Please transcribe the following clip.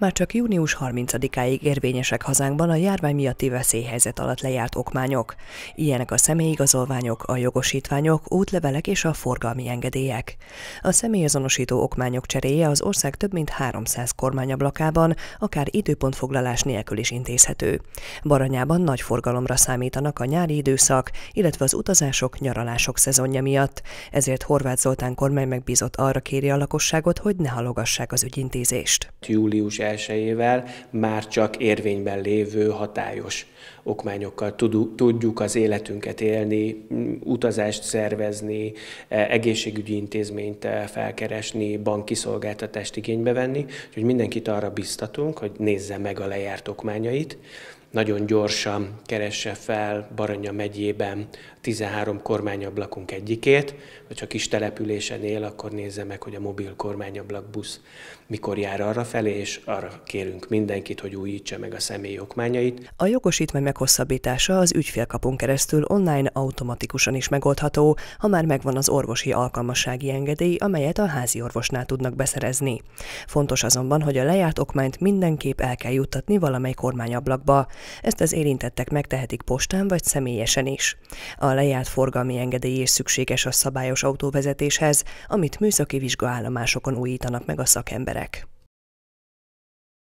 már csak június 30-áig érvényesek hazánkban a járvány miatti veszélyhelyzet alatt lejárt okmányok. Ilyenek a személyigazolványok, a jogosítványok, útlevelek és a forgalmi engedélyek. A személyazonosító okmányok cseréje az ország több mint 300 kormányablakában, akár időpontfoglalás nélkül is intézhető. Baranyában nagy forgalomra számítanak a nyári időszak, illetve az utazások, nyaralások szezonja miatt, ezért Horváth Zoltán kormány megbízott arra kéri a lakosságot, hogy ne halogassák az ügyintézést. Július 1 már csak érvényben lévő hatályos okmányokkal tudjuk az életünket élni, utazást szervezni, e, egészségügyi intézményt e, felkeresni, banki szolgáltatást igénybe venni. Úgyhogy mindenkit arra biztatunk, hogy nézze meg a lejárt okmányait, nagyon gyorsan keresse fel Baranya megyében 13 kormányablakunk egyikét, vagy ha kis településen él, akkor nézze meg, hogy a mobil kormányablak busz mikor jár arra felé, és arra kérünk mindenkit, hogy újítsa meg a személy okmányait. A jogosítvány meghosszabbítása az ügyfélkapunk keresztül online automatikusan is megoldható, ha már megvan az orvosi alkalmassági engedély, amelyet a házi orvosnál tudnak beszerezni. Fontos azonban, hogy a lejárt okmányt mindenképp el kell juttatni valamely kormányablakba. Ezt az érintettek megtehetik postán vagy személyesen is. A lejárt forgalmi engedély is szükséges a szabályos autóvezetéshez, amit műszaki vizsgaállomásokon újítanak meg a szakemberek.